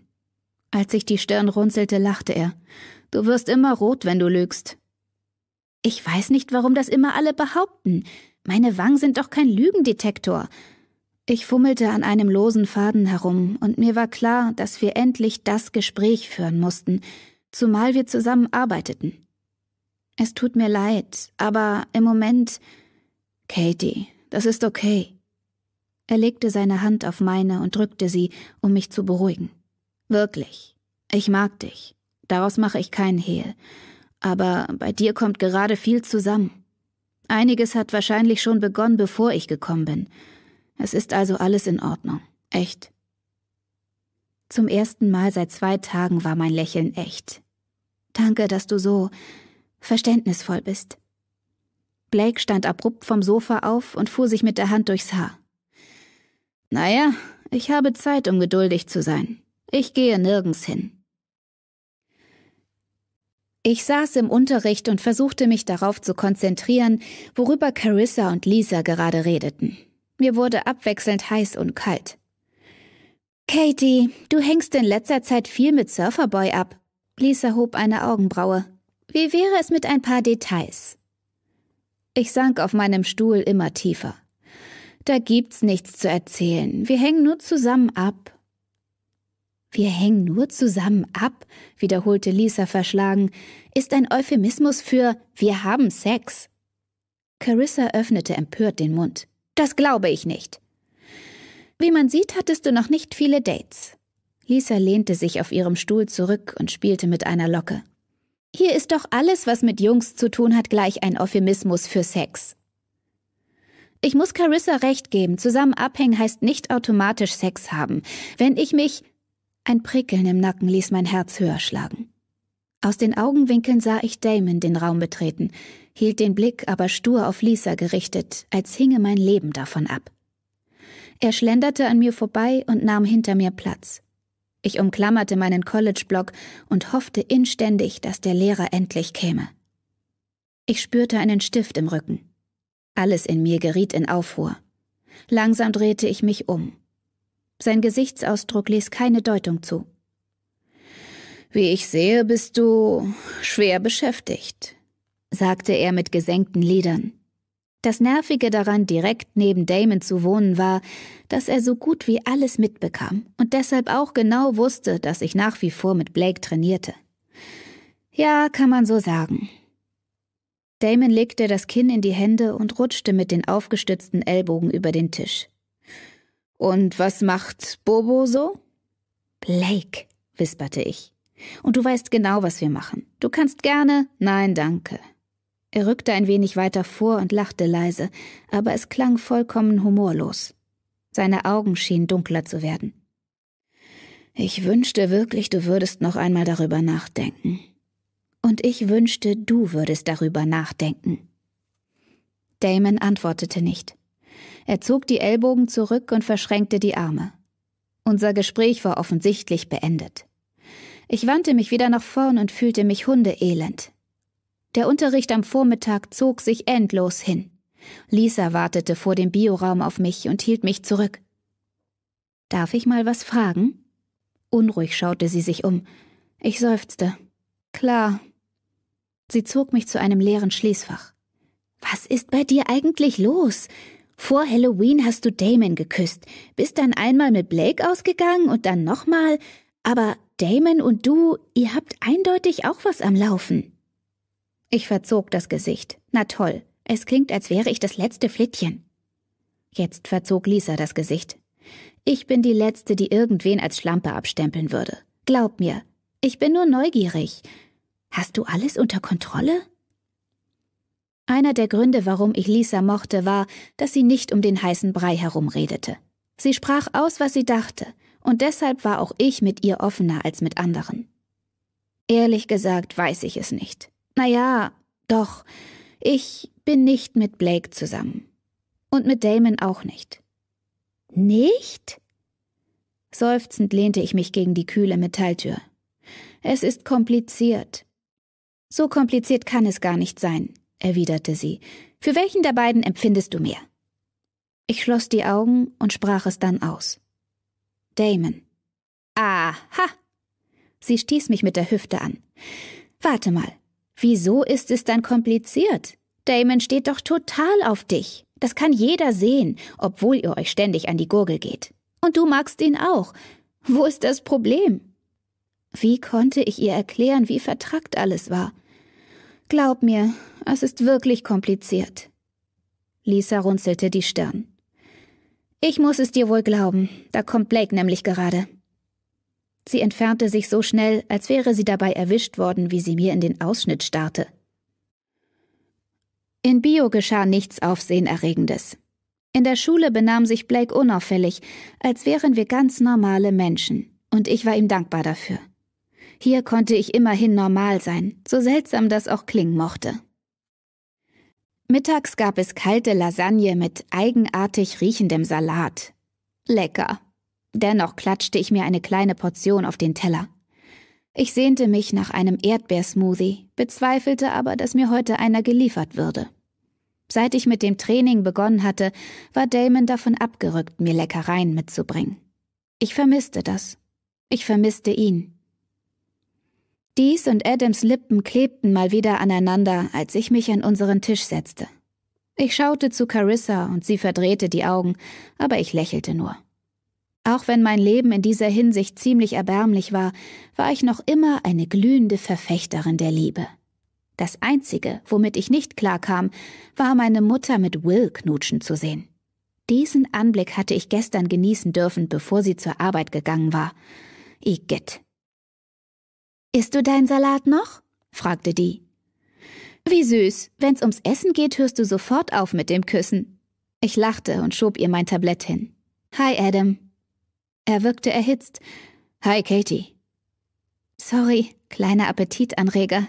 Als ich die Stirn runzelte, lachte er. Du wirst immer rot, wenn du lügst. Ich weiß nicht, warum das immer alle behaupten. Meine Wangen sind doch kein Lügendetektor. Ich fummelte an einem losen Faden herum, und mir war klar, dass wir endlich das Gespräch führen mussten, zumal wir zusammen arbeiteten. Es tut mir leid, aber im Moment. Katie, das ist okay. Er legte seine Hand auf meine und drückte sie, um mich zu beruhigen. Wirklich. Ich mag dich. Daraus mache ich keinen Hehl. Aber bei dir kommt gerade viel zusammen. Einiges hat wahrscheinlich schon begonnen, bevor ich gekommen bin. Es ist also alles in Ordnung. Echt. Zum ersten Mal seit zwei Tagen war mein Lächeln echt. Danke, dass du so verständnisvoll bist. Blake stand abrupt vom Sofa auf und fuhr sich mit der Hand durchs Haar. Naja, ich habe Zeit, um geduldig zu sein. Ich gehe nirgends hin. Ich saß im Unterricht und versuchte mich darauf zu konzentrieren, worüber Carissa und Lisa gerade redeten. Mir wurde abwechselnd heiß und kalt. Katie, du hängst in letzter Zeit viel mit Surferboy ab. Lisa hob eine Augenbraue. Wie wäre es mit ein paar Details? Ich sank auf meinem Stuhl immer tiefer. Da gibt's nichts zu erzählen. Wir hängen nur zusammen ab. Wir hängen nur zusammen ab, wiederholte Lisa verschlagen, ist ein Euphemismus für wir haben Sex. Carissa öffnete empört den Mund. Das glaube ich nicht. Wie man sieht, hattest du noch nicht viele Dates. Lisa lehnte sich auf ihrem Stuhl zurück und spielte mit einer Locke. Hier ist doch alles, was mit Jungs zu tun hat, gleich ein Euphemismus für Sex. Ich muss Carissa recht geben, zusammen abhängen heißt nicht automatisch Sex haben. Wenn ich mich. Ein Prickeln im Nacken ließ mein Herz höher schlagen. Aus den Augenwinkeln sah ich Damon den Raum betreten, hielt den Blick aber stur auf Lisa gerichtet, als hinge mein Leben davon ab. Er schlenderte an mir vorbei und nahm hinter mir Platz. Ich umklammerte meinen College-Block und hoffte inständig, dass der Lehrer endlich käme. Ich spürte einen Stift im Rücken. Alles in mir geriet in Aufruhr. Langsam drehte ich mich um. Sein Gesichtsausdruck ließ keine Deutung zu. Wie ich sehe, bist du schwer beschäftigt, sagte er mit gesenkten Lidern. Das Nervige daran, direkt neben Damon zu wohnen, war, dass er so gut wie alles mitbekam und deshalb auch genau wusste, dass ich nach wie vor mit Blake trainierte. Ja, kann man so sagen. Damon legte das Kinn in die Hände und rutschte mit den aufgestützten Ellbogen über den Tisch. Und was macht Bobo so? Blake, wisperte ich. Und du weißt genau, was wir machen. Du kannst gerne, nein, danke, er rückte ein wenig weiter vor und lachte leise, aber es klang vollkommen humorlos. Seine Augen schienen dunkler zu werden. Ich wünschte wirklich, du würdest noch einmal darüber nachdenken. Und ich wünschte, du würdest darüber nachdenken. Damon antwortete nicht. Er zog die Ellbogen zurück und verschränkte die Arme. Unser Gespräch war offensichtlich beendet. Ich wandte mich wieder nach vorn und fühlte mich hundeelend. Der Unterricht am Vormittag zog sich endlos hin. Lisa wartete vor dem Bioraum auf mich und hielt mich zurück. Darf ich mal was fragen? Unruhig schaute sie sich um. Ich seufzte. Klar. Sie zog mich zu einem leeren Schließfach. Was ist bei dir eigentlich los? Vor Halloween hast du Damon geküsst, bist dann einmal mit Blake ausgegangen und dann nochmal, aber Damon und du, ihr habt eindeutig auch was am Laufen. Ich verzog das Gesicht. Na toll, es klingt, als wäre ich das letzte Flittchen. Jetzt verzog Lisa das Gesicht. Ich bin die Letzte, die irgendwen als Schlampe abstempeln würde. Glaub mir, ich bin nur neugierig. Hast du alles unter Kontrolle? Einer der Gründe, warum ich Lisa mochte, war, dass sie nicht um den heißen Brei herumredete. Sie sprach aus, was sie dachte, und deshalb war auch ich mit ihr offener als mit anderen. Ehrlich gesagt weiß ich es nicht. Naja, doch, ich bin nicht mit Blake zusammen. Und mit Damon auch nicht. Nicht? Seufzend lehnte ich mich gegen die kühle Metalltür. Es ist kompliziert. So kompliziert kann es gar nicht sein, erwiderte sie. Für welchen der beiden empfindest du mehr? Ich schloss die Augen und sprach es dann aus. Damon. Aha! Sie stieß mich mit der Hüfte an. Warte mal. Wieso ist es dann kompliziert? Damon steht doch total auf dich. Das kann jeder sehen, obwohl ihr euch ständig an die Gurgel geht. Und du magst ihn auch. Wo ist das Problem? Wie konnte ich ihr erklären, wie vertrackt alles war? Glaub mir, es ist wirklich kompliziert. Lisa runzelte die Stirn. Ich muss es dir wohl glauben, da kommt Blake nämlich gerade. Sie entfernte sich so schnell, als wäre sie dabei erwischt worden, wie sie mir in den Ausschnitt starrte. In Bio geschah nichts Aufsehenerregendes. In der Schule benahm sich Blake unauffällig, als wären wir ganz normale Menschen, und ich war ihm dankbar dafür. Hier konnte ich immerhin normal sein, so seltsam das auch klingen mochte. Mittags gab es kalte Lasagne mit eigenartig riechendem Salat. Lecker. Dennoch klatschte ich mir eine kleine Portion auf den Teller. Ich sehnte mich nach einem Erdbeersmoothie, bezweifelte aber, dass mir heute einer geliefert würde. Seit ich mit dem Training begonnen hatte, war Damon davon abgerückt, mir Leckereien mitzubringen. Ich vermisste das. Ich vermisste ihn. Dies und Adams Lippen klebten mal wieder aneinander, als ich mich an unseren Tisch setzte. Ich schaute zu Carissa und sie verdrehte die Augen, aber ich lächelte nur. Auch wenn mein Leben in dieser Hinsicht ziemlich erbärmlich war, war ich noch immer eine glühende Verfechterin der Liebe. Das Einzige, womit ich nicht klarkam, war meine Mutter mit Will knutschen zu sehen. Diesen Anblick hatte ich gestern genießen dürfen, bevor sie zur Arbeit gegangen war. Igitt. Isst du deinen Salat noch? fragte die. Wie süß. Wenn's ums Essen geht, hörst du sofort auf mit dem Küssen. Ich lachte und schob ihr mein Tablett hin. Hi, Adam, er wirkte erhitzt. Hi, Katie. Sorry, kleiner Appetitanreger.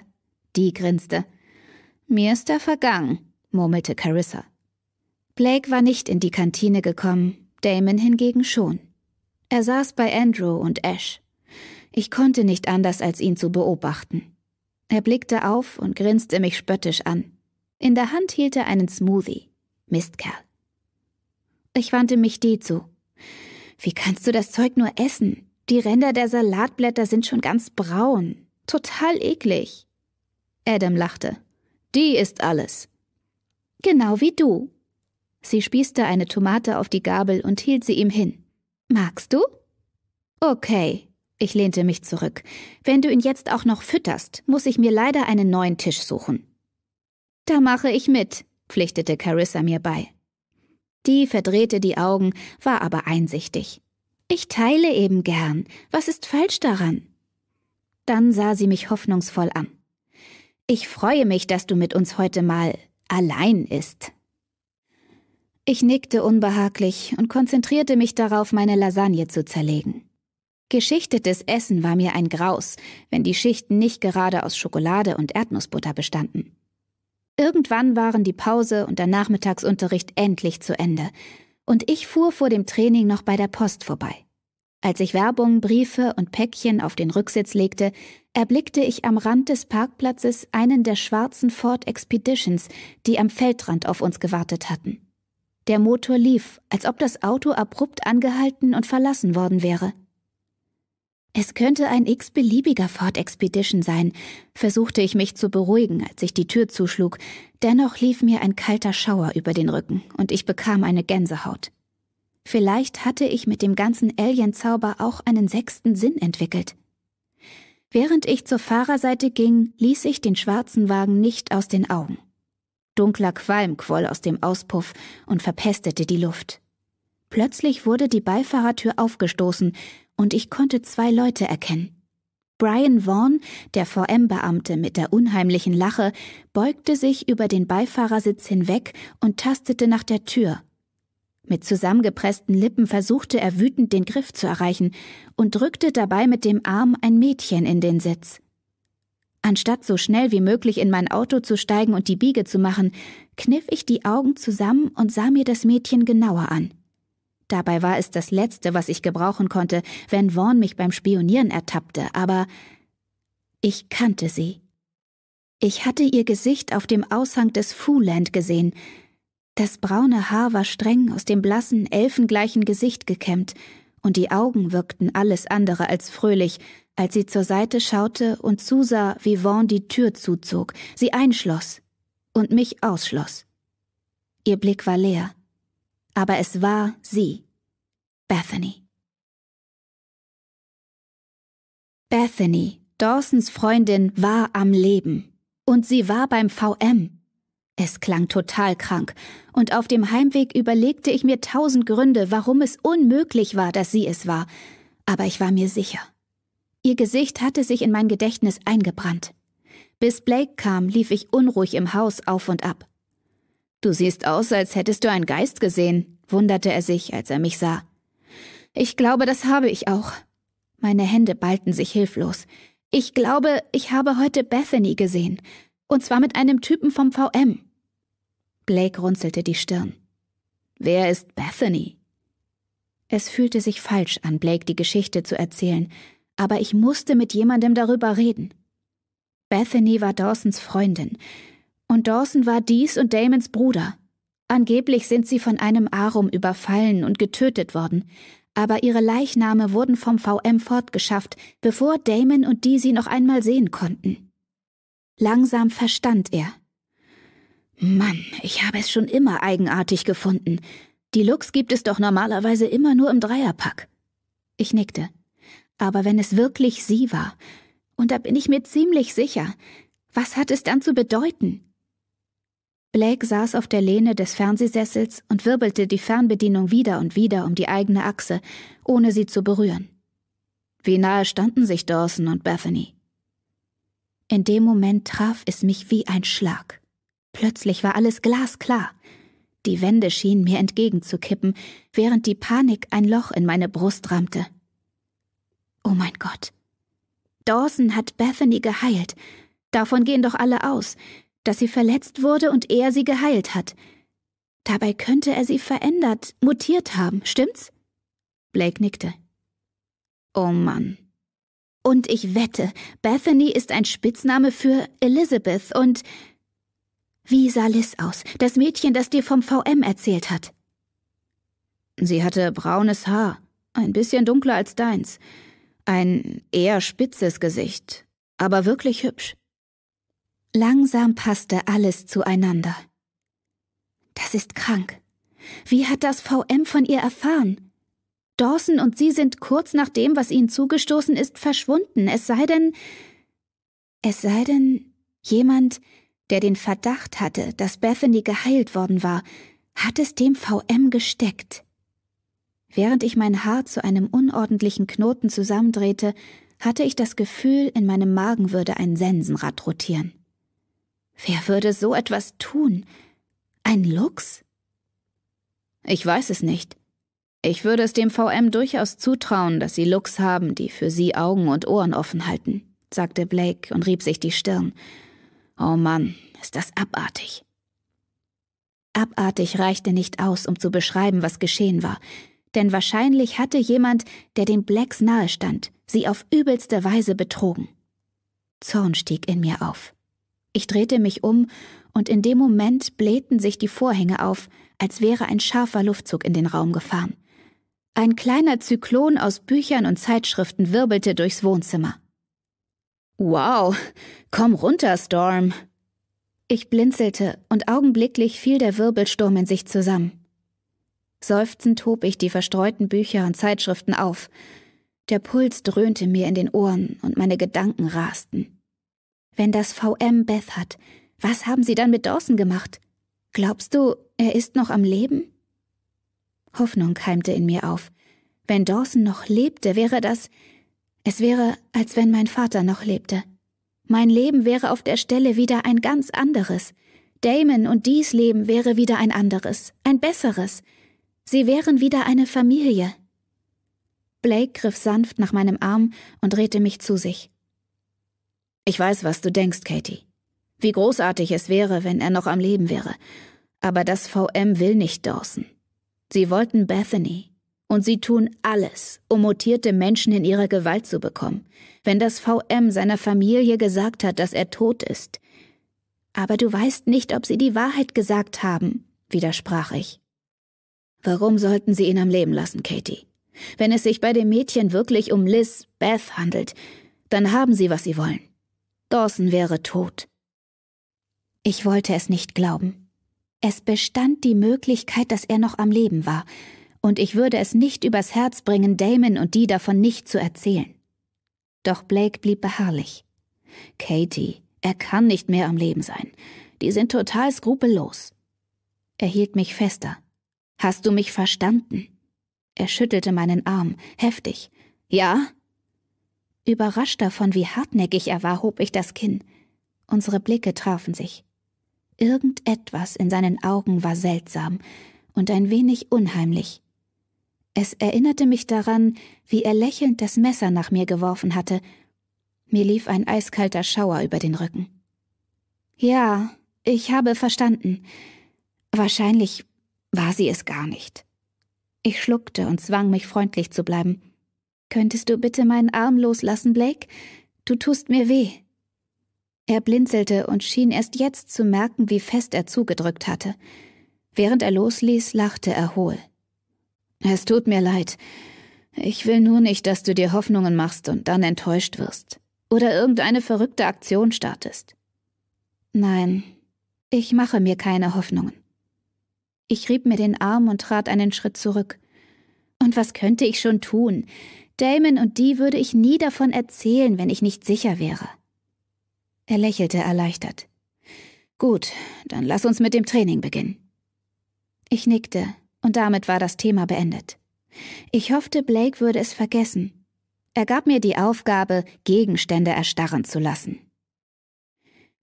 Die grinste. Mir ist er vergangen, murmelte Carissa. Blake war nicht in die Kantine gekommen, Damon hingegen schon. Er saß bei Andrew und Ash. Ich konnte nicht anders, als ihn zu beobachten. Er blickte auf und grinste mich spöttisch an. In der Hand hielt er einen Smoothie. Mistkerl. Ich wandte mich die zu. Wie kannst du das Zeug nur essen? Die Ränder der Salatblätter sind schon ganz braun. Total eklig. Adam lachte. Die ist alles. Genau wie du. Sie spießte eine Tomate auf die Gabel und hielt sie ihm hin. Magst du? Okay. Ich lehnte mich zurück. Wenn du ihn jetzt auch noch fütterst, muss ich mir leider einen neuen Tisch suchen. Da mache ich mit, pflichtete Carissa mir bei. Die verdrehte die Augen, war aber einsichtig. Ich teile eben gern. Was ist falsch daran? Dann sah sie mich hoffnungsvoll an. Ich freue mich, dass du mit uns heute mal allein ist. Ich nickte unbehaglich und konzentrierte mich darauf, meine Lasagne zu zerlegen. Geschichtetes Essen war mir ein Graus, wenn die Schichten nicht gerade aus Schokolade und Erdnussbutter bestanden. Irgendwann waren die Pause und der Nachmittagsunterricht endlich zu Ende, und ich fuhr vor dem Training noch bei der Post vorbei. Als ich Werbung, Briefe und Päckchen auf den Rücksitz legte, erblickte ich am Rand des Parkplatzes einen der schwarzen Ford Expeditions, die am Feldrand auf uns gewartet hatten. Der Motor lief, als ob das Auto abrupt angehalten und verlassen worden wäre. Es könnte ein x-beliebiger Ford Expedition sein, versuchte ich mich zu beruhigen, als ich die Tür zuschlug, dennoch lief mir ein kalter Schauer über den Rücken und ich bekam eine Gänsehaut. Vielleicht hatte ich mit dem ganzen Alien-Zauber auch einen sechsten Sinn entwickelt. Während ich zur Fahrerseite ging, ließ ich den schwarzen Wagen nicht aus den Augen. Dunkler Qualm quoll aus dem Auspuff und verpestete die Luft. Plötzlich wurde die Beifahrertür aufgestoßen und ich konnte zwei Leute erkennen. Brian Vaughn, der VM-Beamte mit der unheimlichen Lache, beugte sich über den Beifahrersitz hinweg und tastete nach der Tür. Mit zusammengepressten Lippen versuchte er wütend den Griff zu erreichen und drückte dabei mit dem Arm ein Mädchen in den Sitz. Anstatt so schnell wie möglich in mein Auto zu steigen und die Biege zu machen, kniff ich die Augen zusammen und sah mir das Mädchen genauer an. Dabei war es das Letzte, was ich gebrauchen konnte, wenn Vaughn mich beim Spionieren ertappte, aber ich kannte sie. Ich hatte ihr Gesicht auf dem Aushang des Fooland gesehen. Das braune Haar war streng aus dem blassen, elfengleichen Gesicht gekämmt, und die Augen wirkten alles andere als fröhlich, als sie zur Seite schaute und zusah, wie Vaughn die Tür zuzog, sie einschloss und mich ausschloss. Ihr Blick war leer aber es war sie, Bethany. Bethany, Dawsons Freundin, war am Leben. Und sie war beim VM. Es klang total krank, und auf dem Heimweg überlegte ich mir tausend Gründe, warum es unmöglich war, dass sie es war, aber ich war mir sicher. Ihr Gesicht hatte sich in mein Gedächtnis eingebrannt. Bis Blake kam, lief ich unruhig im Haus auf und ab. Du siehst aus, als hättest du einen Geist gesehen, wunderte er sich, als er mich sah. Ich glaube, das habe ich auch. Meine Hände ballten sich hilflos. Ich glaube, ich habe heute Bethany gesehen. Und zwar mit einem Typen vom VM. Blake runzelte die Stirn. Wer ist Bethany? Es fühlte sich falsch an, Blake die Geschichte zu erzählen, aber ich musste mit jemandem darüber reden. Bethany war Dawsons Freundin, und Dawson war dies und Damons Bruder. Angeblich sind sie von einem Arum überfallen und getötet worden, aber ihre Leichname wurden vom VM fortgeschafft, bevor Damon und die sie noch einmal sehen konnten. Langsam verstand er. Mann, ich habe es schon immer eigenartig gefunden. Die Looks gibt es doch normalerweise immer nur im Dreierpack. Ich nickte. Aber wenn es wirklich sie war, und da bin ich mir ziemlich sicher, was hat es dann zu bedeuten? Blake saß auf der Lehne des Fernsehsessels und wirbelte die Fernbedienung wieder und wieder um die eigene Achse, ohne sie zu berühren. Wie nahe standen sich Dawson und Bethany? In dem Moment traf es mich wie ein Schlag. Plötzlich war alles glasklar. Die Wände schienen mir entgegenzukippen, während die Panik ein Loch in meine Brust rammte. Oh mein Gott. Dawson hat Bethany geheilt. Davon gehen doch alle aus dass sie verletzt wurde und er sie geheilt hat. Dabei könnte er sie verändert, mutiert haben, stimmt's? Blake nickte. Oh Mann. Und ich wette, Bethany ist ein Spitzname für Elizabeth und. Wie sah Liz aus, das Mädchen, das dir vom VM erzählt hat? Sie hatte braunes Haar, ein bisschen dunkler als deins, ein eher spitzes Gesicht, aber wirklich hübsch. Langsam passte alles zueinander. Das ist krank. Wie hat das VM von ihr erfahren? Dawson und sie sind kurz nach dem, was ihnen zugestoßen ist, verschwunden, es sei denn. Es sei denn, jemand, der den Verdacht hatte, dass Bethany geheilt worden war, hat es dem VM gesteckt. Während ich mein Haar zu einem unordentlichen Knoten zusammendrehte, hatte ich das Gefühl, in meinem Magen würde ein Sensenrad rotieren. Wer würde so etwas tun? Ein Luchs? Ich weiß es nicht. Ich würde es dem VM durchaus zutrauen, dass sie Luchs haben, die für sie Augen und Ohren offen halten, sagte Blake und rieb sich die Stirn. Oh Mann, ist das abartig. Abartig reichte nicht aus, um zu beschreiben, was geschehen war, denn wahrscheinlich hatte jemand, der den Blacks nahe stand, sie auf übelste Weise betrogen. Zorn stieg in mir auf. Ich drehte mich um, und in dem Moment blähten sich die Vorhänge auf, als wäre ein scharfer Luftzug in den Raum gefahren. Ein kleiner Zyklon aus Büchern und Zeitschriften wirbelte durchs Wohnzimmer. Wow, komm runter, Storm. Ich blinzelte, und augenblicklich fiel der Wirbelsturm in sich zusammen. Seufzend hob ich die verstreuten Bücher und Zeitschriften auf. Der Puls dröhnte mir in den Ohren und meine Gedanken rasten. Wenn das VM Beth hat, was haben sie dann mit Dawson gemacht? Glaubst du, er ist noch am Leben? Hoffnung keimte in mir auf. Wenn Dawson noch lebte, wäre das. Es wäre, als wenn mein Vater noch lebte. Mein Leben wäre auf der Stelle wieder ein ganz anderes. Damon und dies Leben wäre wieder ein anderes, ein besseres. Sie wären wieder eine Familie. Blake griff sanft nach meinem Arm und drehte mich zu sich. Ich weiß, was du denkst, Katie. Wie großartig es wäre, wenn er noch am Leben wäre. Aber das VM will nicht Dawson. Sie wollten Bethany. Und sie tun alles, um mutierte Menschen in ihre Gewalt zu bekommen. Wenn das VM seiner Familie gesagt hat, dass er tot ist. Aber du weißt nicht, ob sie die Wahrheit gesagt haben, widersprach ich. Warum sollten sie ihn am Leben lassen, Katie? Wenn es sich bei dem Mädchen wirklich um Liz Beth handelt, dann haben sie, was sie wollen. Dawson wäre tot. Ich wollte es nicht glauben. Es bestand die Möglichkeit, dass er noch am Leben war, und ich würde es nicht übers Herz bringen, Damon und die davon nicht zu erzählen. Doch Blake blieb beharrlich. Katie, er kann nicht mehr am Leben sein. Die sind total skrupellos. Er hielt mich fester. Hast du mich verstanden? Er schüttelte meinen Arm, heftig. Ja, Überrascht davon, wie hartnäckig er war, hob ich das Kinn. Unsere Blicke trafen sich. Irgendetwas in seinen Augen war seltsam und ein wenig unheimlich. Es erinnerte mich daran, wie er lächelnd das Messer nach mir geworfen hatte. Mir lief ein eiskalter Schauer über den Rücken. Ja, ich habe verstanden. Wahrscheinlich war sie es gar nicht. Ich schluckte und zwang mich freundlich zu bleiben. Könntest du bitte meinen Arm loslassen, Blake? Du tust mir weh. Er blinzelte und schien erst jetzt zu merken, wie fest er zugedrückt hatte. Während er losließ, lachte er hohl. Es tut mir leid. Ich will nur nicht, dass du dir Hoffnungen machst und dann enttäuscht wirst. Oder irgendeine verrückte Aktion startest. Nein, ich mache mir keine Hoffnungen. Ich rieb mir den Arm und trat einen Schritt zurück. Und was könnte ich schon tun? Damon und die würde ich nie davon erzählen, wenn ich nicht sicher wäre. Er lächelte erleichtert. Gut, dann lass uns mit dem Training beginnen. Ich nickte, und damit war das Thema beendet. Ich hoffte, Blake würde es vergessen. Er gab mir die Aufgabe, Gegenstände erstarren zu lassen.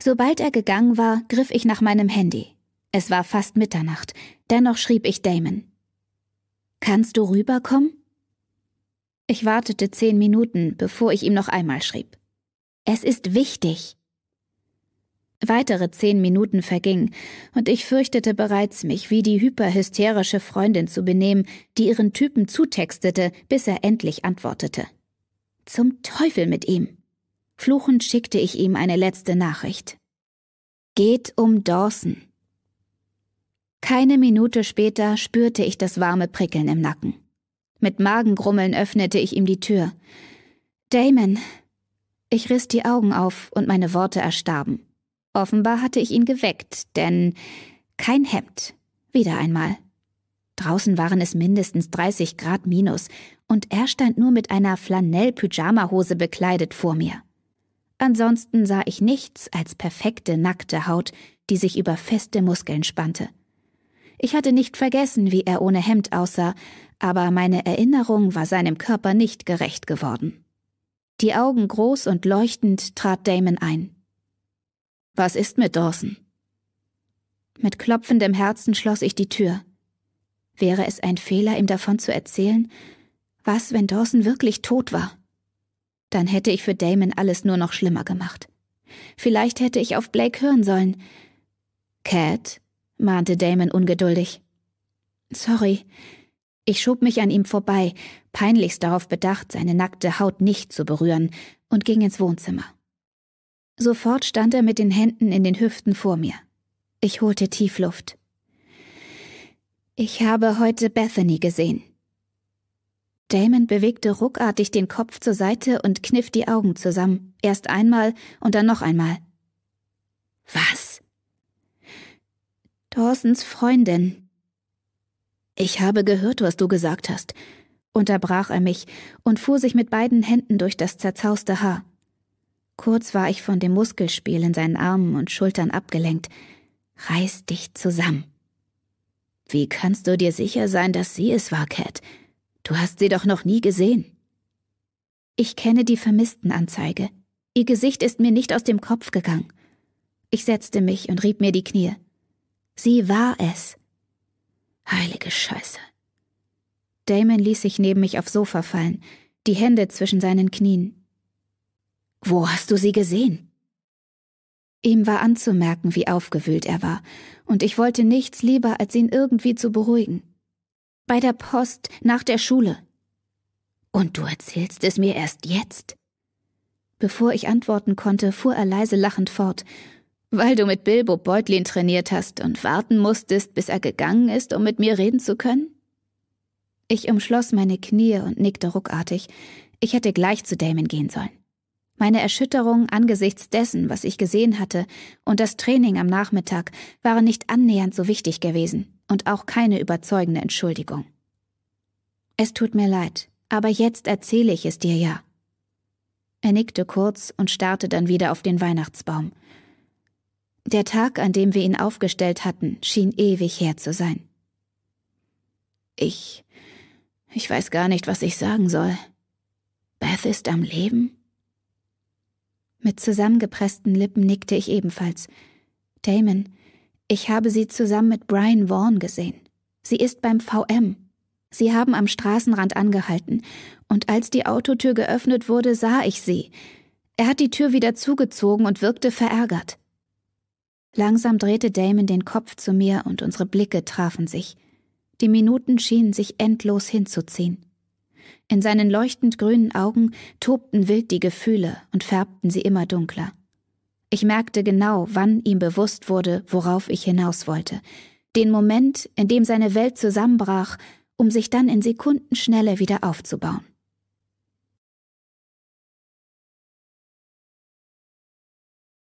Sobald er gegangen war, griff ich nach meinem Handy. Es war fast Mitternacht, dennoch schrieb ich Damon. Kannst du rüberkommen? Ich wartete zehn Minuten, bevor ich ihm noch einmal schrieb. Es ist wichtig. Weitere zehn Minuten vergingen, und ich fürchtete bereits, mich wie die hyperhysterische Freundin zu benehmen, die ihren Typen zutextete, bis er endlich antwortete. Zum Teufel mit ihm. Fluchend schickte ich ihm eine letzte Nachricht. Geht um Dawson. Keine Minute später spürte ich das warme Prickeln im Nacken. Mit Magengrummeln öffnete ich ihm die Tür. Damon. Ich riss die Augen auf und meine Worte erstarben. Offenbar hatte ich ihn geweckt, denn kein Hemd. Wieder einmal. Draußen waren es mindestens 30 Grad minus und er stand nur mit einer flanell pyjama hose bekleidet vor mir. Ansonsten sah ich nichts als perfekte nackte Haut, die sich über feste Muskeln spannte. Ich hatte nicht vergessen, wie er ohne Hemd aussah, aber meine Erinnerung war seinem Körper nicht gerecht geworden. Die Augen groß und leuchtend trat Damon ein. Was ist mit Dawson? Mit klopfendem Herzen schloss ich die Tür. Wäre es ein Fehler, ihm davon zu erzählen? Was, wenn Dawson wirklich tot war? Dann hätte ich für Damon alles nur noch schlimmer gemacht. Vielleicht hätte ich auf Blake hören sollen. Cat, mahnte Damon ungeduldig. Sorry. Ich schob mich an ihm vorbei, peinlichst darauf bedacht, seine nackte Haut nicht zu berühren, und ging ins Wohnzimmer. Sofort stand er mit den Händen in den Hüften vor mir. Ich holte Tiefluft. Ich habe heute Bethany gesehen. Damon bewegte ruckartig den Kopf zur Seite und kniff die Augen zusammen, erst einmal und dann noch einmal. Was? Dawsons Freundin. Ich habe gehört, was du gesagt hast, unterbrach er mich und fuhr sich mit beiden Händen durch das zerzauste Haar. Kurz war ich von dem Muskelspiel in seinen Armen und Schultern abgelenkt. Reiß dich zusammen. Wie kannst du dir sicher sein, dass sie es war, Cat? Du hast sie doch noch nie gesehen. Ich kenne die Vermisstenanzeige. Ihr Gesicht ist mir nicht aus dem Kopf gegangen. Ich setzte mich und rieb mir die Knie. Sie war es. Heilige Scheiße. Damon ließ sich neben mich aufs Sofa fallen, die Hände zwischen seinen Knien. Wo hast du sie gesehen? Ihm war anzumerken, wie aufgewühlt er war, und ich wollte nichts lieber, als ihn irgendwie zu beruhigen. Bei der Post, nach der Schule. Und du erzählst es mir erst jetzt? Bevor ich antworten konnte, fuhr er leise lachend fort weil du mit Bilbo Beutlin trainiert hast und warten musstest, bis er gegangen ist, um mit mir reden zu können? Ich umschloss meine Knie und nickte ruckartig. Ich hätte gleich zu Damon gehen sollen. Meine Erschütterung angesichts dessen, was ich gesehen hatte, und das Training am Nachmittag waren nicht annähernd so wichtig gewesen und auch keine überzeugende Entschuldigung. Es tut mir leid, aber jetzt erzähle ich es dir ja. Er nickte kurz und starrte dann wieder auf den Weihnachtsbaum. Der Tag, an dem wir ihn aufgestellt hatten, schien ewig her zu sein. Ich. Ich weiß gar nicht, was ich sagen soll. Beth ist am Leben? Mit zusammengepressten Lippen nickte ich ebenfalls. Damon, ich habe sie zusammen mit Brian Vaughan gesehen. Sie ist beim VM. Sie haben am Straßenrand angehalten, und als die Autotür geöffnet wurde, sah ich sie. Er hat die Tür wieder zugezogen und wirkte verärgert. Langsam drehte Damon den Kopf zu mir und unsere Blicke trafen sich. Die Minuten schienen sich endlos hinzuziehen. In seinen leuchtend grünen Augen tobten wild die Gefühle und färbten sie immer dunkler. Ich merkte genau, wann ihm bewusst wurde, worauf ich hinaus wollte. Den Moment, in dem seine Welt zusammenbrach, um sich dann in Sekundenschnelle wieder aufzubauen.